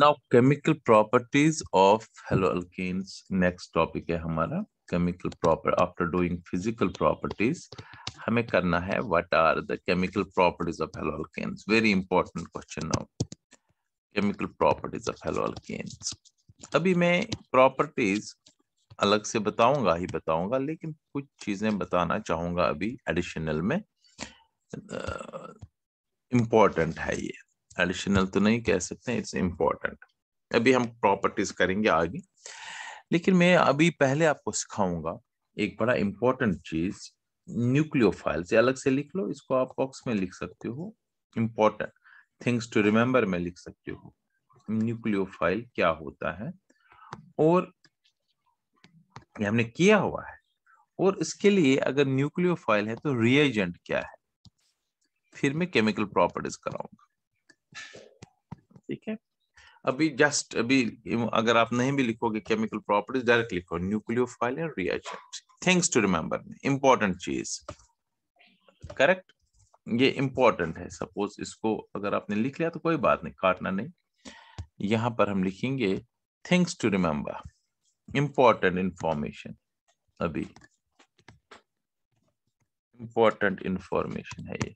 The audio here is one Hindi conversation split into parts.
Now chemical properties of haloalkanes next topic है हमारा chemical proper after doing physical properties हमें करना है what are the chemical properties of haloalkanes very important question now chemical properties of haloalkanes अभी मैं प्रॉपर्टीज अलग से बताऊंगा ही बताऊंगा लेकिन कुछ चीजें बताना चाहूंगा अभी एडिशनल में uh, है ये एडिशनल तो नहीं कह सकते इट्स इम्पोर्टेंट अभी हम प्रॉपर्टीज करेंगे आगे लेकिन मैं अभी पहले आपको सिखाऊंगा एक बड़ा इम्पोर्टेंट चीज न्यूक्लियोफाइल से अलग से लिख लो इसको आप बॉक्स में लिख सकते हो इम्पोर्टेंट थिंग्स टू रिमेम्बर में लिख सकते हो न्यूक्लियोफाइल क्या होता है और ये हमने किया हुआ है और इसके लिए अगर न्यूक्लियोफाइल है तो रिएजेंट क्या है फिर मैं केमिकल प्रॉपर्टीज कराऊंगा ठीक है अभी जस्ट अभी अगर आप नहीं भी लिखोगे केमिकल प्रॉपर्टीज डायरेक्ट लिखो nucleophile and reagent things to remember important चीज करेक्ट ये इंपॉर्टेंट है सपोज इसको अगर आपने लिख लिया तो कोई बात नहीं काटना नहीं यहां पर हम लिखेंगे things to remember important information अभी इंपॉर्टेंट इंफॉर्मेशन है ये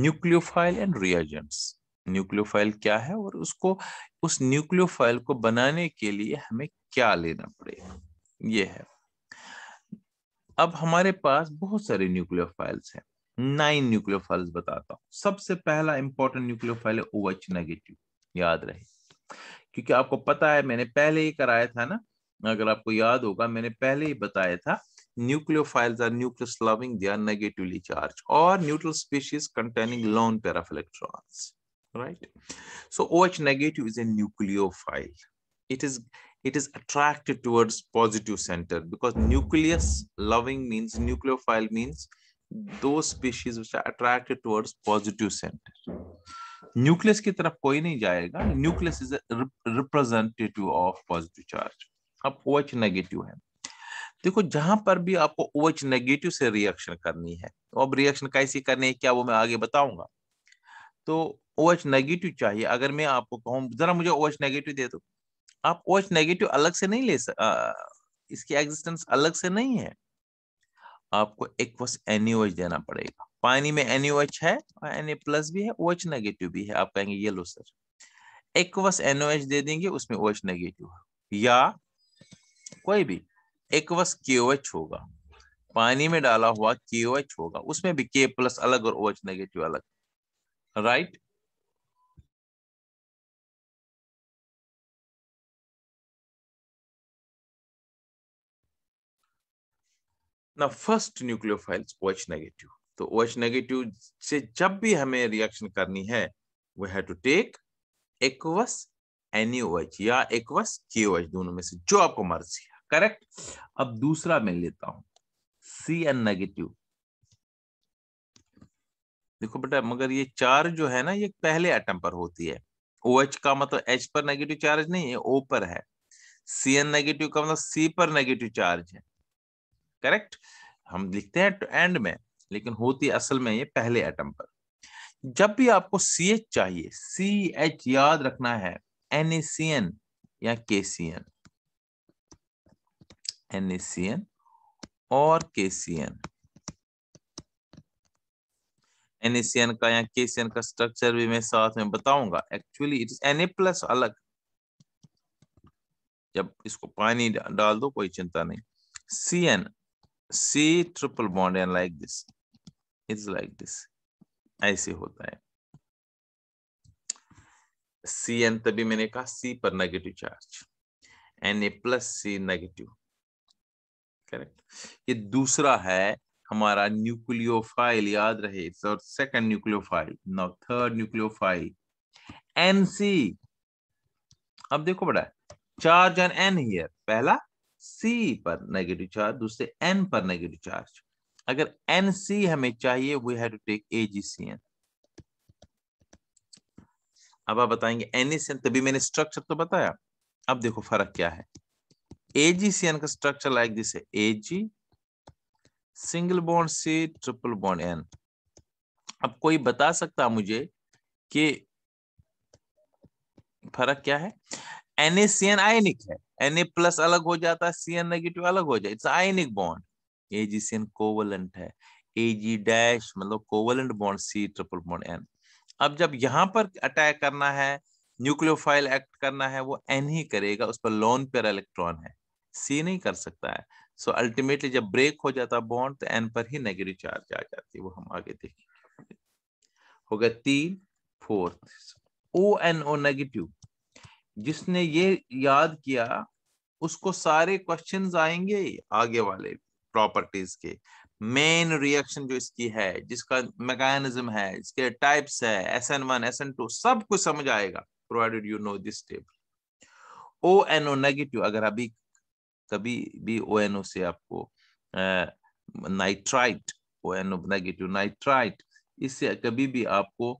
न्यूक्लियोफाइल एंड रिएजेंट्स न्यूक्लियोफाइल क्या है और उसको उस न्यूक्लियोफाइल को बनाने के लिए हमें क्या लेना पड़ेगा ये है अब हमारे पास बहुत सारे न्यूक्लियोफाइल्स हैं नाइन न्यूक्लियोफाइल्स बताता हूं सबसे पहला इंपॉर्टेंट न्यूक्लियोफाइल है ओएच नेगेटिव याद रहे क्योंकि आपको पता है मैंने पहले ही कराया था ना अगर आपको याद होगा मैंने पहले ही बताया था nucleophiles are nucleus loving, they are negatively charged, or neutral species containing lone pair of electrons, right? So OH negative is a nucleophile. It is, it is attracted towards positive center because nucleus loving means, nucleophile means those species which are attracted towards positive center. Nucleus ki taraf koi nahi jayega. Nucleus is a rep representative of positive charge. Ab OH negative hai. देखो जहां पर भी आपको ओएच नेगेटिव से रिएक्शन करनी है तो अब रिएक्शन कैसी करनी है क्या वो मैं आगे बताऊंगा तो ओएच नेगेटिव चाहिए अगर मैं आपको कहूँ जरा मुझे ओएच नेगेटिव दे दो आप ओएच नेगेटिव अलग से नहीं ले सकते इसकी एग्जिस्टेंस अलग से नहीं है आपको एक्वस एनओएच देना पड़ेगा पानी में एनओएच है एन प्लस भी है ओएच नेगेटिव भी है आप कहेंगे येलो सर एक्वस एनओएच दे देंगे उसमें ओएच नेगेटिव या कोई भी एक्वस के होगा पानी में डाला हुआ के होगा उसमें भी के प्लस अलग और ओ OH नेगेटिव अलग राइट ना फर्स्ट न्यूक्लियोफाइल्स ओ नेगेटिव तो ओएच नेगेटिव से जब भी हमें रिएक्शन करनी है we have to take aqueous OH या एक्वस के दोनों में से जो आपको मर्जी है करेक्ट अब दूसरा मैं लेता हूं सी एन नेगेटिव देखो बेटा मगर ये चार्ज जो है ना ये पहले एटम पर होती है ओ OH का मतलब एच पर नेगेटिव चार्ज नहीं है ओ पर है सी एन नेगेटिव का मतलब सी पर नेगेटिव चार्ज है करेक्ट हम लिखते हैं तो एंड में लेकिन होती असल में ये पहले एटम पर जब भी आपको सी एच चाहिए सी एच याद रखना है एन ए सी एन या के सी एन NaCN और KCN NaCN का या KCN का स्ट्रक्चर भी मैं साथ में बताऊंगा actually it is Na plus अलग जब इसको पानी डाल दो कोई चिंता नहीं CN C triple bond and like this it's like this ऐसे होता है सी एन तभी मैंने कहा सी पर negative charge N A plus C negative correct ये दूसरा है हमारा न्यूक्लियोफाइल याद रहे और second nucleophile no third nucleophile N C अब देखो बड़ा चार्ज एन एन हियर पहला सी पर नेगेटिव चार्ज दूसरे एन पर नेगेटिव चार्ज अगर एन सी हमें चाहिए we have to take A G C N अब आप बताएंगे एन एस एन तभी मैंने स्ट्रक्चर तो बताया अब देखो फर्क क्या है AgCN का स्ट्रक्चर लाइक दिस है Ag single bond C triple bond N अब कोई बता सकता मुझे कि फर्क क्या है NaCN आयनिक है Na प्लस अलग हो जाता है Cn नेगेटिव अलग हो जाए it's ionic bond AgCN covalent है Ag डैश मतलब covalent bond C triple bond N अब जब यहां पर अटैक करना है न्यूक्लियोफाइल एक्ट करना है वो एन ही करेगा उस पर लोन पेयर इलेक्ट्रॉन है सी नहीं कर सकता है सो so अल्टीमेटली जब ब्रेक हो जाता बॉन्ड तो एन पर ही नेगेटिव चार्ज आ जाती है वो हम आगे देखेंगे हो गया तीन fourth O N O negative जिसने ये याद किया उसको सारे क्वेश्चंस आएंगे आगे वाले प्रॉपर्टीज के मेन रिएक्शन जो इसकी है जिसका मैकेनिज्म है इसके टाइप्स है S N one S N two सब कुछ समझ आएगा provided you know this table O N O negative अगर अभी कभी भी ओ से आपको nitrite O N O negative nitrite इससे कभी भी आपको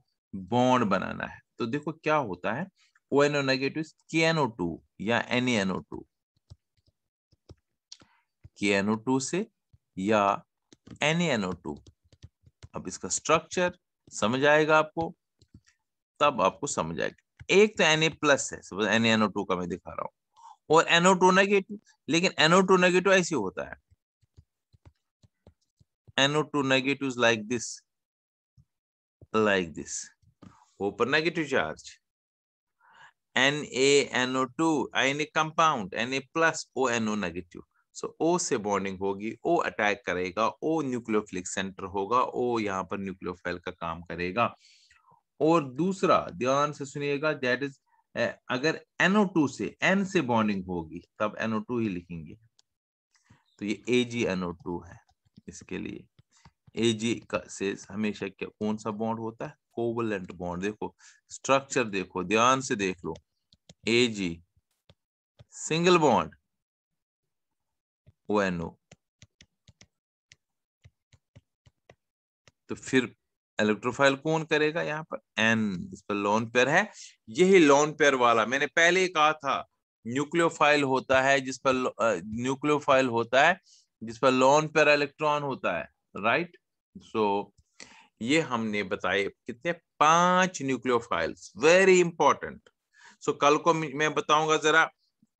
बॉन्ड बनाना है तो देखो क्या होता है O N O negative K N O two या N N O two K N O two से या एन एन ओ टू अब इसका स्ट्रक्चर समझ आएगा आपको तब आपको समझ आएगा एक तो एन ए प्लस है suppose N N O two का मैं दिखा रहा हूं और नेगेटिव लेकिन नेगेटिव ऐसे होता है negative like this like this ऊपर negative charge N A NO two N A compound N A plus O NO negative so O से बॉन्डिंग होगी ओ अटैक करेगा ओ न्यूक्लियोफिलिक सेंटर होगा ओ यहां पर न्यूक्लियोफाइल का काम करेगा और दूसरा ध्यान से सुनिएगा दैट इज अगर NO2 से N से बॉन्डिंग होगी तब NO2 ही लिखेंगे तो ये AgNO2 है इसके लिए Ag का से हमेशा क्या कौन सा बॉन्ड होता है कोवलेंट बॉन्ड देखो स्ट्रक्चर देखो ध्यान से देख लो Ag सिंगल बॉन्ड एनओ तो फिर इलेक्ट्रोफाइल कौन करेगा यहाँ पर एन इस पर लोन पेयर है यही लोन पेयर वाला मैंने पहले ही कहा था न्यूक्लियोफाइल होता है जिस पर न्यूक्लियोफाइल होता है जिस पर लोन पेयर इलेक्ट्रॉन होता है राइट सो so, ये हमने बताए कितने पांच न्यूक्लियोफाइल्स वेरी इंपॉर्टेंट सो कल को मैं बताऊंगा जरा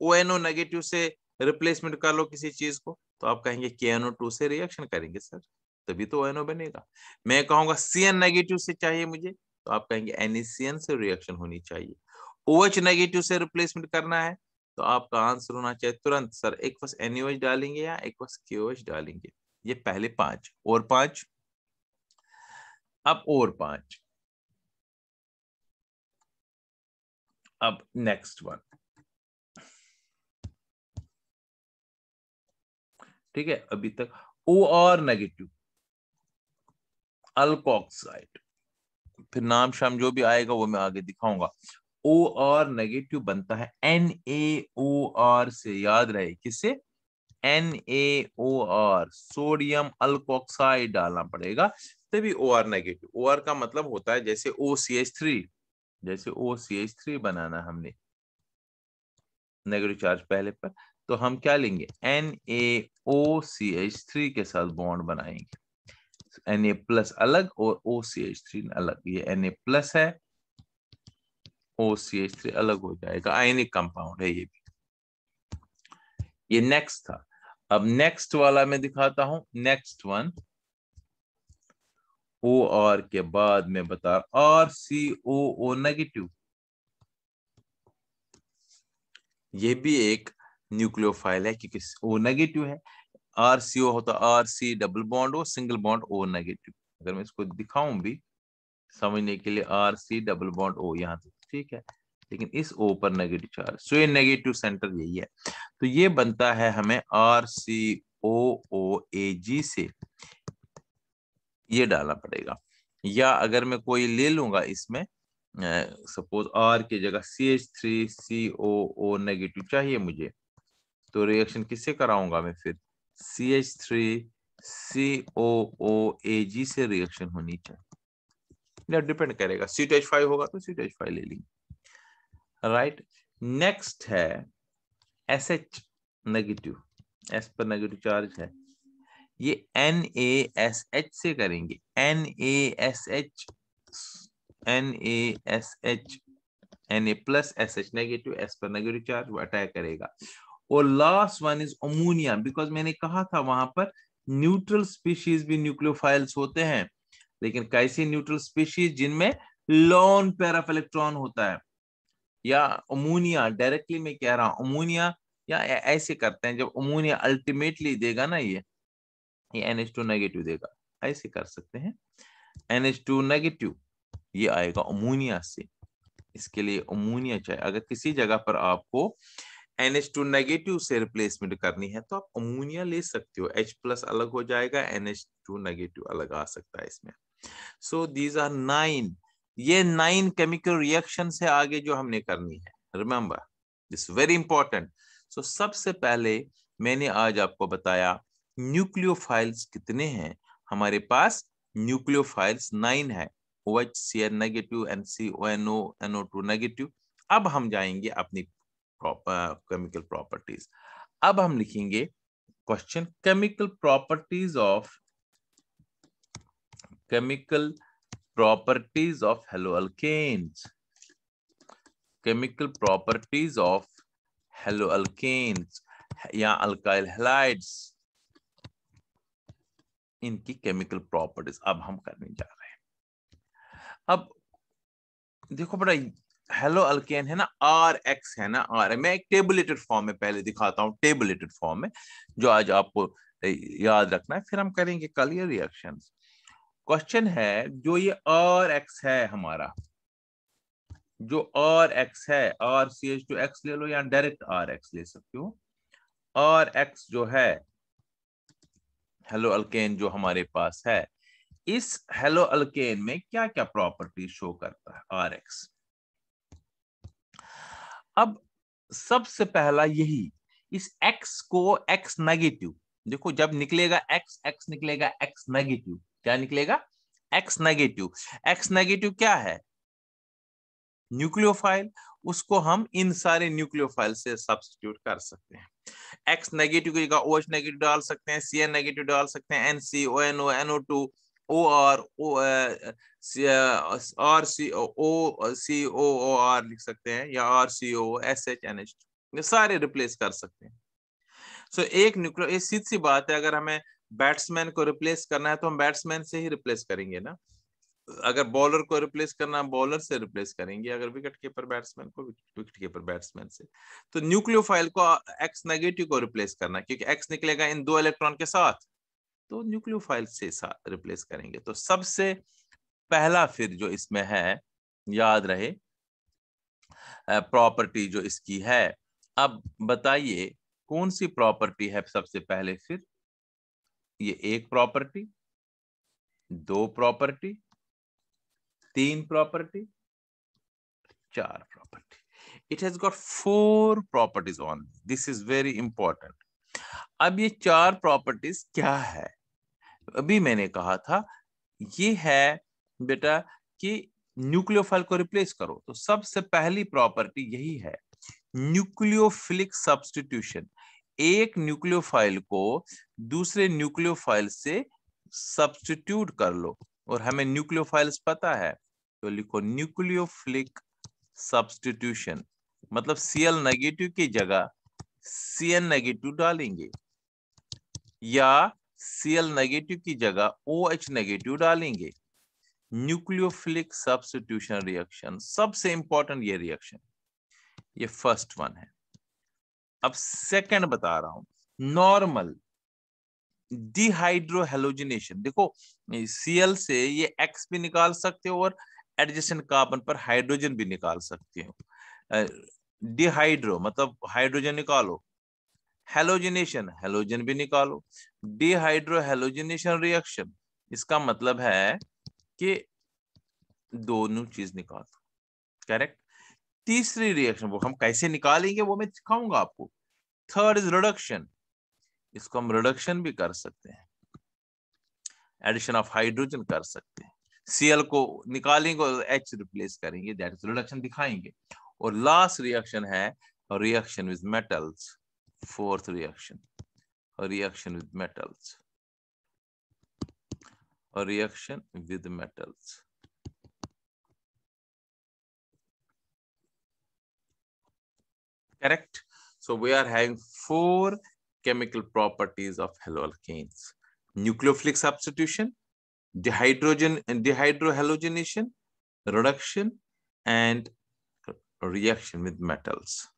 ओ एन ओ नेगेटिव से रिप्लेसमेंट कर लो किसी चीज को तो आप कहेंगे के एन ओ टू से रिएक्शन करेंगे सर तभी तो एनओ बनेगा मैं कहूंगा सी एन नेगेटिव से चाहिए मुझे तो आप कहेंगे एनिसियन e से रिएक्शन होनी चाहिए ओएच नेगेटिव से रिप्लेसमेंट करना है तो आपका आंसर होना चाहिए तुरंत सर एक बस एनओएच डालेंगे या एक बस क्यूएच डालेंगे ये पहले पांच और पांच अब और पांच अब नेक्स्ट वन ठीक है अभी तक ओ आर नेगेटिव अल्कोक्साइड फिर नाम शाम जो भी आएगा वो मैं आगे दिखाऊंगा ओ आर नेगेटिव बनता है एन ए ओ आर से याद रहे किससे N A O R sodium alkoxide डालना पड़ेगा तभी O R negative O R का मतलब होता है जैसे ओ सी एच थ्री जैसे ओ सी एच थ्री बनाना हमने नेगेटिव चार्ज पहले पर तो हम क्या लेंगे N A O C H three के साथ बॉन्ड बनाएंगे एन ए प्लस अलग और ओ सी एच थ्री अलग ये एन ए प्लस है ओ सी एच थ्री अलग हो जाएगा आयनिक कंपाउंड है ये भी ये नेक्स्ट था अब नेक्स्ट वाला मैं दिखाता हूं नेक्स्ट वन ओ आर के बाद में बता are C O O negative ये भी एक न्यूक्लियोफाइल है क्योंकि ओ नेगेटिव है आर सी ओ होता आर सी डबल बॉन्ड हो सिंगल बॉन्ड ओ नेगेटिव अगर मैं इसको दिखाऊं भी समझने के लिए R C double bond O यहाँ तक ठीक है लेकिन इस ओ पर नेगेटिव चार्ज सो ये नेगेटिव सेंटर यही है तो ये बनता है हमें आर सी ओ ओ ए जी से ये डालना पड़ेगा या अगर मैं कोई ले लूंगा इसमें सपोज आर की जगह C H three C O O negative चाहिए मुझे तो रिएक्शन किससे कराऊंगा मैं फिर सी एच थ्री सी ओ ओ ए जी से रिएक्शन होनी चाहिए डिपेंड करेगा सी एच फाइव होगा तो सी एच फाइव ले लेंगे राइट नेक्स्ट है एस एच नेगेटिव एस पर नेगेटिव चार्ज है ये एन ए एस एच से करेंगे N A S H N A S H N A plus S H negative S पर नेगेटिव चार्ज वो अटैक करेगा और last one is ammonia because मैंने कहा था वहां पर न्यूट्रल स्पीशीज भी न्यूक्लियोफाइल्स होते हैं लेकिन कैसे न्यूट्रल स्पीशीज जिनमें लॉन पैर ऑफ इलेक्ट्रॉन होता है या अमोनिया डायरेक्टली मैं कह रहा हूं अमोनिया या ऐसे करते हैं जब अमोनिया अल्टीमेटली देगा ना ये ये एन टू नेगेटिव देगा ऐसे कर सकते हैं एन एच टू नेगेटिव ये आएगा अमोनिया से इसके लिए अमोनिया चाहिए अगर किसी जगह पर आपको एनएच टू नेगेटिव से रिप्लेसमेंट करनी है तो आप अमोनिया ले सकते हो एच प्लस अलग हो जाएगा एनएच टू नेगेटिव अलग आ सकता है इसमें सो दीज आर नाइन ये नाइन केमिकल रिएक्शन है आगे जो हमने करनी है remember this very important so सबसे पहले मैंने आज आपको बताया न्यूक्लियोफाइल्स कितने हैं हमारे पास न्यूक्लियोफाइल्स नाइन है O H C N negative N N N C O O O two negative अब हम जाएंगे अपनी केमिकल प्रॉपर्टीज अब हम लिखेंगे question chemical properties of chemical properties of haloalkanes chemical properties of haloalkanes या अल्काइल halides इनकी केमिकल प्रॉपर्टीज अब हम करने जा रहे हैं अब देखो बड़ा हेलो अल्केन है ना आर एक्स है ना आर मैं एक टेबुलेटेड फॉर्म में पहले दिखाता हूँ टेबुलेटेड फॉर्म में जो आज आपको याद रखना है फिर हम करेंगे कल ये रिएक्शन क्वेश्चन है जो ये आर एक्स है हमारा जो आर एक्स है R C H two X ले लो या डायरेक्ट आर एक्स ले सकते हो आर एक्स जो है हेलो अल्केन जो हमारे पास है इस हेलो अल्केन में क्या क्या प्रॉपर्टी शो करता है आर एक्स अब सबसे पहला यही इस x को x नेगेटिव देखो जब निकलेगा x x निकलेगा x नेगेटिव क्या निकलेगा x नेगेटिव x नेगेटिव क्या है न्यूक्लियोफाइल उसको हम इन सारे न्यूक्लियोफाइल से सब्सटीट्यूट कर सकते हैं एक्स नेगेटिव की जगह ओएच नेगेटिव डाल सकते हैं सी एन नेगेटिव डाल सकते हैं N C O N O two O R O R C O C O O R लिख सकते हैं या R C O S H N H ये सारे रिप्लेस कर सकते हैं सो so, एक न्यूक्लियो ये सीधी सी बात है अगर हमें बैट्समैन को रिप्लेस करना है तो हम बैट्समैन से ही रिप्लेस करेंगे ना अगर बॉलर को रिप्लेस करना है बॉलर से रिप्लेस करेंगे अगर विकेट कीपर बैट्समैन को विकेट कीपर बैट्समैन से तो न्यूक्लियोफाइल को एक्स नेगेटिव को रिप्लेस करना क्योंकि एक्स निकलेगा इन दो इलेक्ट्रॉन के साथ तो न्यूक्लियोफाइल से रिप्लेस करेंगे तो सबसे पहला फिर जो इसमें है याद रहे प्रॉपर्टी जो इसकी है अब बताइए कौन सी प्रॉपर्टी है सबसे पहले फिर ये एक प्रॉपर्टी दो प्रॉपर्टी तीन प्रॉपर्टी चार property it has got four properties on this is very important अब ये चार प्रॉपर्टीज क्या है अभी मैंने कहा था ये है बेटा कि न्यूक्लियोफाइल को रिप्लेस करो तो सबसे पहली प्रॉपर्टी यही है न्यूक्लियोफिलिक सब्सटीट्यूशन एक न्यूक्लियोफाइल को दूसरे न्यूक्लियोफाइल से सब्सटीट्यूट कर लो और हमें न्यूक्लियोफाइल्स पता है तो लिखो न्यूक्लियोफिलिक सब्सटीट्यूशन मतलब सीएल नेगेटिव की जगह सी एन नेगेटिव डालेंगे या सी एल नेगेटिव की जगह ओ एच नेगेटिव डालेंगे न्यूक्लियोफिलिक सब्सटीट्यूशन रिएक्शन सबसे इंपॉर्टेंट ये रिएक्शन ये फर्स्ट वन है अब सेकंड बता रहा हूं नॉर्मल डिहाइड्रोहेलोजिनेशन देखो सीएल से ये एक्स भी निकाल सकते हो और एडजेसेंट कार्बन पर हाइड्रोजन भी निकाल सकते हो डिहाइड्रो मतलब हाइड्रोजन निकालो हेलोजिनेशन हेलोजन भी निकालो डिहाइड्रो हेलोजिनेशन रिएक्शन इसका मतलब है कि दोनों चीज निकाल दो करेक्ट तीसरी रिएक्शन वो हम कैसे निकालेंगे वो मैं दिखाऊंगा आपको थर्ड इज रिडक्शन इसको हम रिडक्शन भी कर सकते हैं एडिशन ऑफ हाइड्रोजन कर सकते हैं सीएल को निकालेंगे और एच रिप्लेस करेंगे दैट इज रिडक्शन दिखाएंगे और लास्ट रिएक्शन है reaction with metals fourth reaction reaction with metals reaction with metals correct so we are having four chemical properties of haloalkanes nucleophilic substitution dehydrogen dehydrohalogenation reduction and reaction with metals.